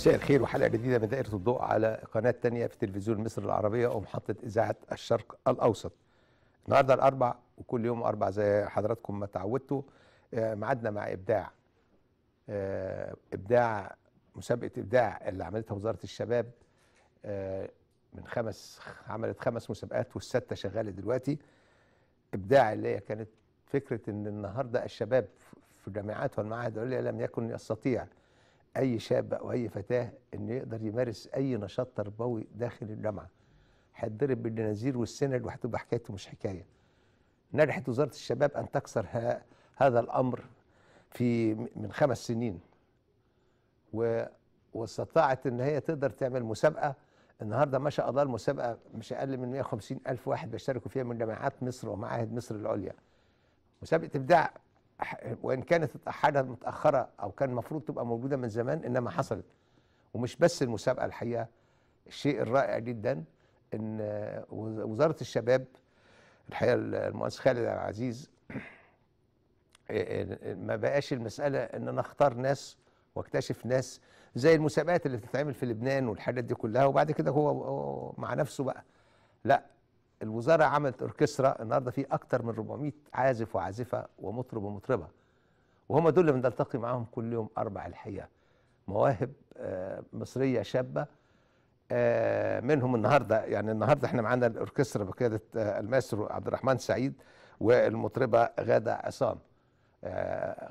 مساء الخير وحلقه جديده من دائره الضوء على قناه تانية في تلفزيون مصر العربيه ومحطه اذاعه الشرق الاوسط. النهارده الاربع وكل يوم اربع زي حضراتكم ما تعودتوا آه، معادنا مع ابداع آه، ابداع مسابقه ابداع اللي عملتها وزاره الشباب آه، من خمس عملت خمس مسابقات والسته شغاله دلوقتي ابداع اللي هي كانت فكره ان النهارده الشباب في الجامعات والمعاهد العليا لم يكن يستطيع اي شاب او اي فتاه انه يقدر يمارس اي نشاط تربوي داخل الجامعه هيتضرب بالجنازير والسند وهتبقى حكايته مش حكايه نجحت وزاره الشباب ان تكسر هذا الامر في من خمس سنين و واستطاعت ان هي تقدر تعمل مسابقه النهارده ما شاء الله المسابقه مش اقل من 150 الف واحد بيشتركوا فيها من جامعات مصر ومعاهد مصر العليا مسابقه ابداع وان كانت اتاحدت متاخره او كان المفروض تبقى موجوده من زمان انما حصلت ومش بس المسابقه الحقيقه الشيء الرائع جدا ان وزاره الشباب الحقيقه المؤسس خالد العزيز ما بقاش المساله ان انا اختار ناس واكتشف ناس زي المسابقات اللي بتتعمل في لبنان والحاجات دي كلها وبعد كده هو مع نفسه بقى لا الوزاره عملت اوركسترا النهارده في اكتر من 400 عازف وعازفه ومطرب ومطربه وهم دول اللي بنلتقي معاهم كل يوم اربع الحقيقه مواهب آه، مصريه شابه آه، منهم النهارده يعني النهارده احنا معانا الاوركسترا بقياده آه، الماسترو عبد الرحمن سعيد والمطربه غاده عصام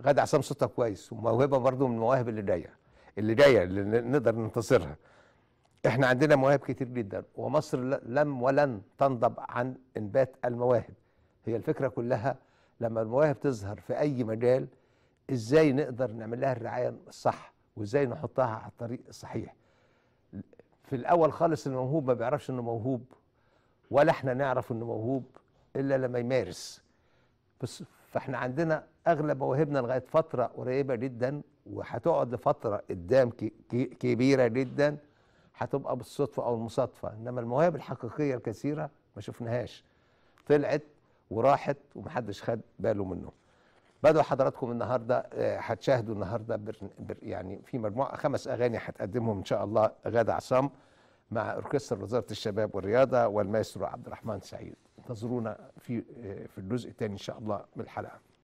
غاده عصام صوتها كويس وموهبه برضو من المواهب اللي جايه اللي جايه اللي نقدر ننتظرها احنا عندنا مواهب كتير جدا ومصر لم ولن تنضب عن انبات المواهب هي الفكره كلها لما المواهب تظهر في اي مجال ازاي نقدر نعمل لها الرعايه الصح وازاي نحطها على الطريق الصحيح في الاول خالص الموهوب ما بيعرفش انه موهوب ولا احنا نعرف انه موهوب الا لما يمارس بس فاحنا عندنا اغلب مواهبنا لغايه فتره قريبه جدا وهتقعد لفتره قدام كبيره جدا هتبقى بالصدفه او المصادفه انما المواهب الحقيقيه الكثيره ما شفناهاش طلعت وراحت ومحدش خد باله منه بدأوا حضراتكم النهارده آه، هتشاهدوا النهارده بر بر يعني في مجموعه خمس اغاني هتقدمهم ان شاء الله غاده عصام مع اوركسترا وزاره الشباب والرياضه والمايسترو عبد الرحمن سعيد انتظرونا في آه، في الجزء الثاني ان شاء الله من الحلقه